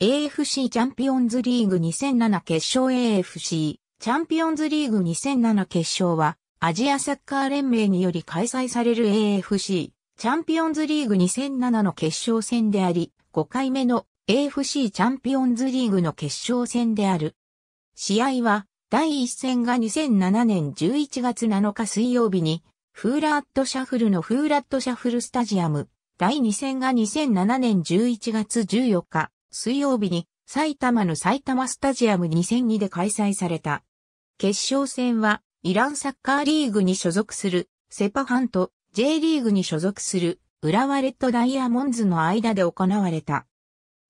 AFC チャンピオンズリーグ2007決勝 AFC チャンピオンズリーグ2007決勝はアジアサッカー連盟により開催される AFC チャンピオンズリーグ2007の決勝戦であり5回目の AFC チャンピオンズリーグの決勝戦である。試合は第1戦が2007年11月7日水曜日にフーラットシャフルのフーラットシャフルスタジアム第2戦が2007年11月14日水曜日に埼玉の埼玉スタジアム2002で開催された。決勝戦はイランサッカーリーグに所属するセパハンと J リーグに所属する浦和レッドダイヤモンズの間で行われた。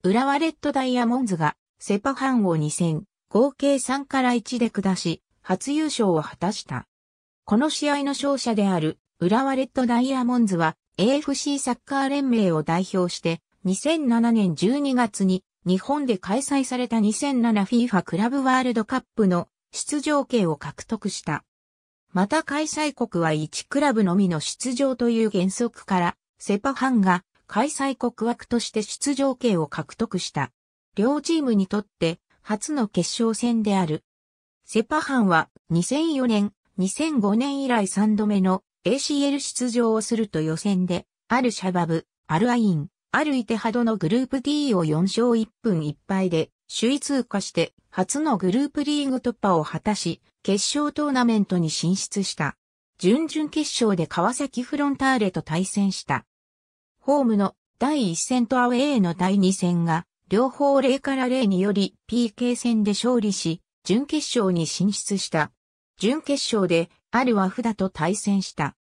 浦和レッドダイヤモンズがセパハンを2戦、合計3から1で下し、初優勝を果たした。この試合の勝者である浦和レッドダイヤモンズは AFC サッカー連盟を代表して2007年12月に日本で開催された 2007FIFA クラブワールドカップの出場権を獲得した。また開催国は1クラブのみの出場という原則から、セパハンが開催国枠として出場権を獲得した。両チームにとって初の決勝戦である。セパハンは2004年、2005年以来3度目の ACL 出場をすると予選で、あるシャバブ、アルアイン、あるイテハドのグループ D を4勝1分1敗で、首位通過して初のグループリーグ突破を果たし、決勝トーナメントに進出した。準々決勝で川崎フロンターレと対戦した。ホームの第1戦とアウェーの第2戦が、両方0から0により PK 戦で勝利し、準決勝に進出した。準決勝で、アルワフダと対戦した。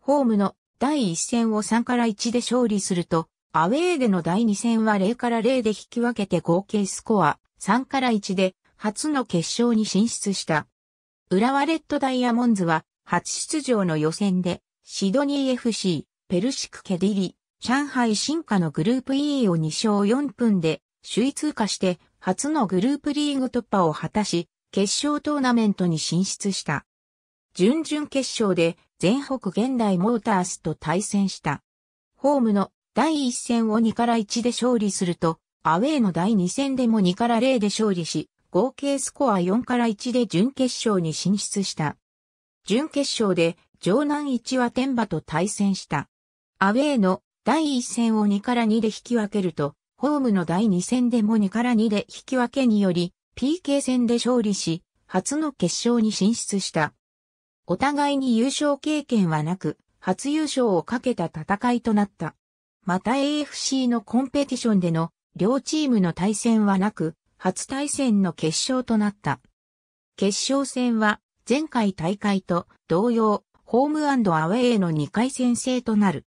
ホームの第1戦を3から1で勝利すると、アウェーでの第2戦は0から0で引き分けて合計スコア3から1で初の決勝に進出した。浦和レッドダイヤモンズは初出場の予選でシドニー FC、ペルシックケディリ、上海進化のグループ E を2勝4分で首位通過して初のグループリーグ突破を果たし決勝トーナメントに進出した。準々決勝で全北現代モータースと対戦した。ホームの第1戦を2から1で勝利すると、アウェーの第2戦でも2から0で勝利し、合計スコア4から1で準決勝に進出した。準決勝で、城南一は天馬と対戦した。アウェーの第1戦を2から2で引き分けると、ホームの第2戦でも2から2で引き分けにより、PK 戦で勝利し、初の決勝に進出した。お互いに優勝経験はなく、初優勝をかけた戦いとなった。また AFC のコンペティションでの両チームの対戦はなく、初対戦の決勝となった。決勝戦は前回大会と同様、ホームアウェイの2回戦制となる。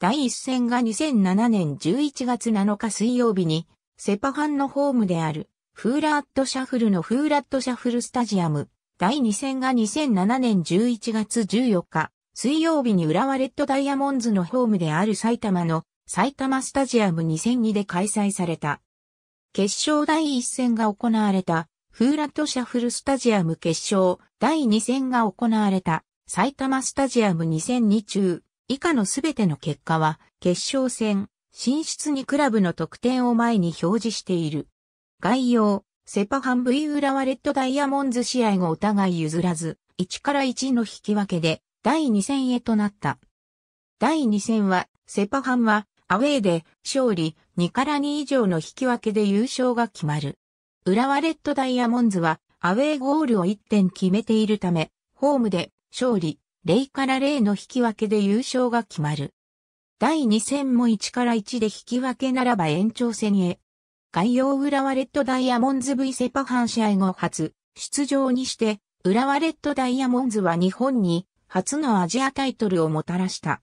第1戦が2007年11月7日水曜日に、セパハンのホームである、フーラットシャフルのフーラットシャフルスタジアム。第2戦が2007年11月14日、水曜日に浦和レッドダイヤモンズのホームである埼玉の埼玉スタジアム2002で開催された。決勝第1戦が行われた、フーラットシャフルスタジアム決勝第2戦が行われた、埼玉スタジアム2002中、以下のすべての結果は、決勝戦、進出にクラブの得点を前に表示している。概要、セパハン V 浦和レッドダイヤモンズ試合後お互い譲らず、1から1の引き分けで、第2戦へとなった。第2戦は、セパハンは、アウェーで、勝利、2から2以上の引き分けで優勝が決まる。浦和レッドダイヤモンズは、アウェーゴールを1点決めているため、ホームで、勝利、0から0の引き分けで優勝が決まる。第2戦も1から1で引き分けならば延長戦へ。概要浦和レッドダイヤモンズ V セパハン試合後初、出場にして、浦和レッドダイヤモンズは日本に初のアジアタイトルをもたらした。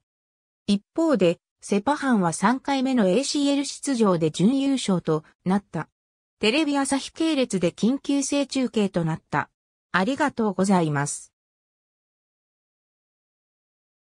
一方で、セパハンは3回目の ACL 出場で準優勝となった。テレビ朝日系列で緊急性中継となった。ありがとうございます。